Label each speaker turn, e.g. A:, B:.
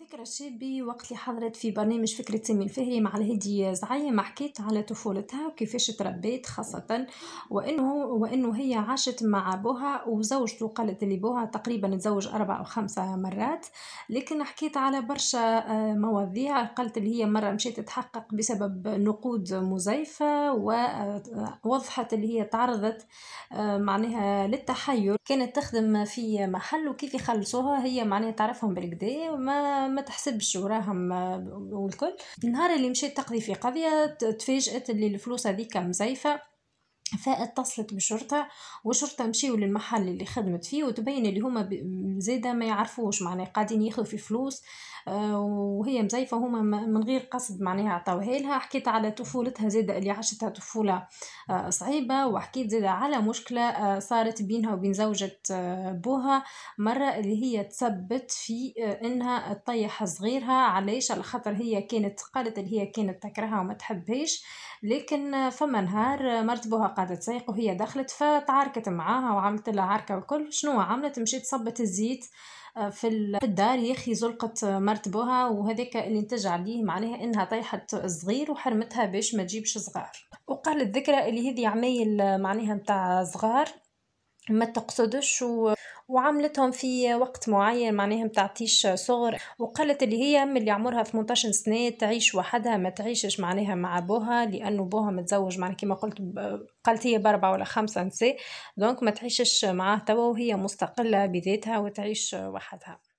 A: ذكرى شابي وقت اللي حضرت في برنامج فكرة سامي الفهري مع الهادي زعيم حكيت على طفولتها وكيفاش تربيت خاصة وانه وانه هي عاشت مع بوها وزوجته قالت لي بوها تقريبا تزوج اربع او خمسة مرات لكن حكيت على برشا آه، مواضيع قالت اللي هي مرة مشيت تحقق بسبب نقود مزيفة ووضحت آه، اللي هي تعرضت آه، معناها للتحير كانت تخدم في محل وكيف يخلصوها هي معناها تعرفهم بالكدا ما ما تحسبش وراهم آه، والكل النهار اللي مشيت تقضي في قضيه تفاجات اللي الفلوس هذيك مزيفه فاتصلت بالشرطه والشرطه مشيو للمحل اللي خدمت فيه وتبين اللي هما زيدا ما يعرفوش معناها قاعدين ياخذوا في فلوس آه، وهي مزيفه هما من غير قصد معناها عطاوها لها حكيت على طفولتها زيدا اللي عاشتها طفوله آه، صعيبه وحكيت زيدا على مشكله آه، صارت بينها وبين زوجة بوها مره اللي هي تسبت في انها تطيح صغيرها علاش على خاطر هي كانت قالت اللي هي كانت تكرهها وما تحبهاش لكن فما نهار مرت بوها قاعده تسيق وهي دخلت فتعاركت معاها وعملت لها عركه وكل شنو عملت مشيت صبت الزيت آه، في الدار يا اخي زلقت مرت بوها وهذاك اللي نتج عليه معناها انها طيحت صغير وحرمتها باش ما تجيبش صغار وقالت ذكرى اللي هذه عمايل آه، معناها نتاع صغار ما تقصدش و... وعملتهم في وقت معين معناها متعطيش صغر وقالت اللي هي ام اللي عمرها 18 سنه تعيش وحدها ما تعيشش معناها مع بوها لانه بوها متزوج معناها كما قلت ب... قالت هي باربعه ولا خمسه نساء دونك ما تعيشش معاه توا وهي مستقله بذاتها وتعيش وحدها